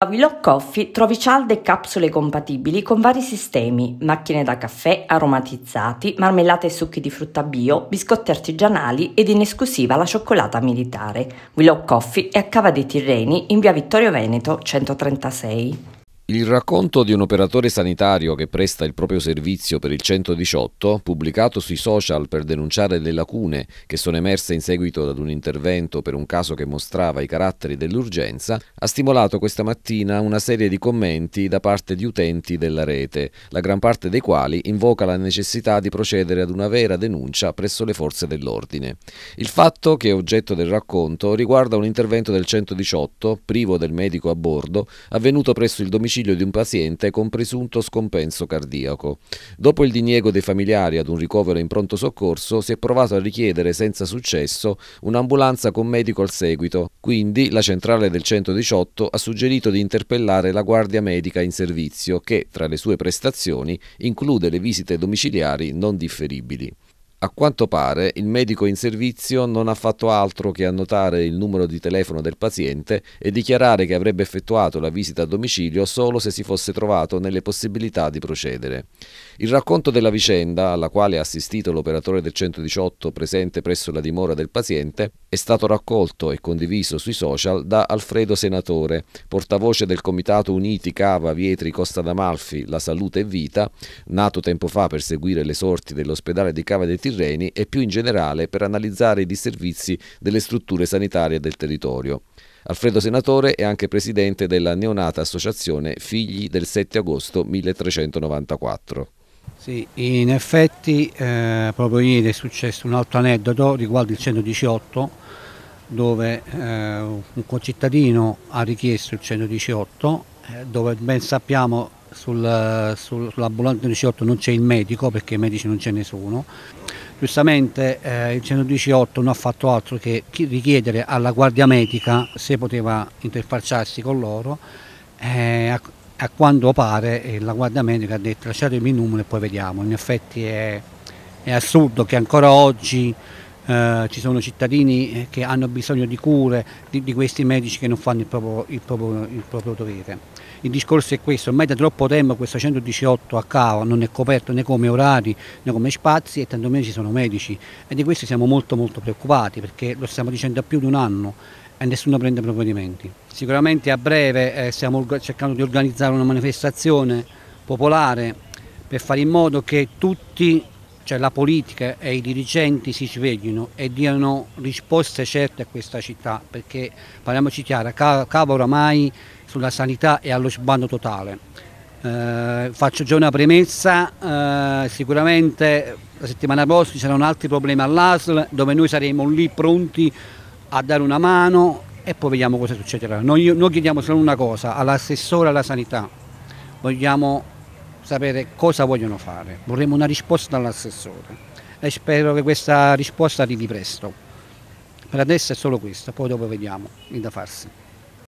A Willow Coffee trovi cialde e capsule compatibili con vari sistemi, macchine da caffè, aromatizzati, marmellate e succhi di frutta bio, biscotti artigianali ed in esclusiva la cioccolata militare. Willow Coffee è a Cava dei Tirreni in via Vittorio Veneto 136. Il racconto di un operatore sanitario che presta il proprio servizio per il 118, pubblicato sui social per denunciare le lacune che sono emerse in seguito ad un intervento per un caso che mostrava i caratteri dell'urgenza, ha stimolato questa mattina una serie di commenti da parte di utenti della rete, la gran parte dei quali invoca la necessità di procedere ad una vera denuncia presso le forze dell'ordine. Il fatto che è oggetto del racconto riguarda un intervento del 118, privo del medico a bordo, avvenuto presso il domicilio domicilio di un paziente con presunto scompenso cardiaco. Dopo il diniego dei familiari ad un ricovero in pronto soccorso, si è provato a richiedere senza successo un'ambulanza con medico al seguito. Quindi la centrale del 118 ha suggerito di interpellare la guardia medica in servizio che, tra le sue prestazioni, include le visite domiciliari non differibili. A quanto pare il medico in servizio non ha fatto altro che annotare il numero di telefono del paziente e dichiarare che avrebbe effettuato la visita a domicilio solo se si fosse trovato nelle possibilità di procedere. Il racconto della vicenda, alla quale ha assistito l'operatore del 118 presente presso la dimora del paziente, è stato raccolto e condiviso sui social da Alfredo Senatore, portavoce del Comitato Uniti Cava Vietri Costa d'Amalfi La Salute e Vita, nato tempo fa per seguire le sorti dell'ospedale di Cava del tirreni e più in generale per analizzare i disservizi delle strutture sanitarie del territorio. Alfredo Senatore è anche presidente della neonata associazione Figli del 7 agosto 1394. Sì, in effetti eh, proprio ieri è successo un altro aneddoto riguardo il 118 dove eh, un concittadino ha richiesto il 118 eh, dove ben sappiamo sul, sul, sull'ambulante 118 non c'è il medico perché i medici non ce ne sono giustamente eh, il 118 non ha fatto altro che richiedere alla guardia medica se poteva interfacciarsi con loro. Eh, a, a, quanto pare eh, la guardia medica ha detto lasciatemi il numero e poi vediamo. In effetti è, è assurdo che ancora oggi eh, ci sono cittadini eh, che hanno bisogno di cure di, di questi medici che non fanno il proprio, il, proprio, il proprio, dovere. Il discorso è questo, ormai da troppo tempo questo 118 a Cava non è coperto né come orari né come spazi e tantomeno ci sono medici e di questo siamo molto molto preoccupati perché lo stiamo dicendo da più di un anno e nessuno prende provvedimenti. Sicuramente a breve eh, stiamo cercando di organizzare una manifestazione popolare per fare in modo che tutti cioè la politica e i dirigenti si sveglino e diano risposte certe a questa città, perché parliamoci chiaro, cava oramai sulla sanità e allo sbando totale. Eh, faccio già una premessa, eh, sicuramente la settimana prossima ci saranno altri problemi all'ASL dove noi saremo lì pronti a dare una mano e poi vediamo cosa succederà. Noi, noi chiediamo solo una cosa all'assessore alla sanità, vogliamo sapere cosa vogliono fare. Vorremmo una risposta dall'assessore e spero che questa risposta arrivi presto. Per adesso è solo questo, poi dopo vediamo, il da farsi.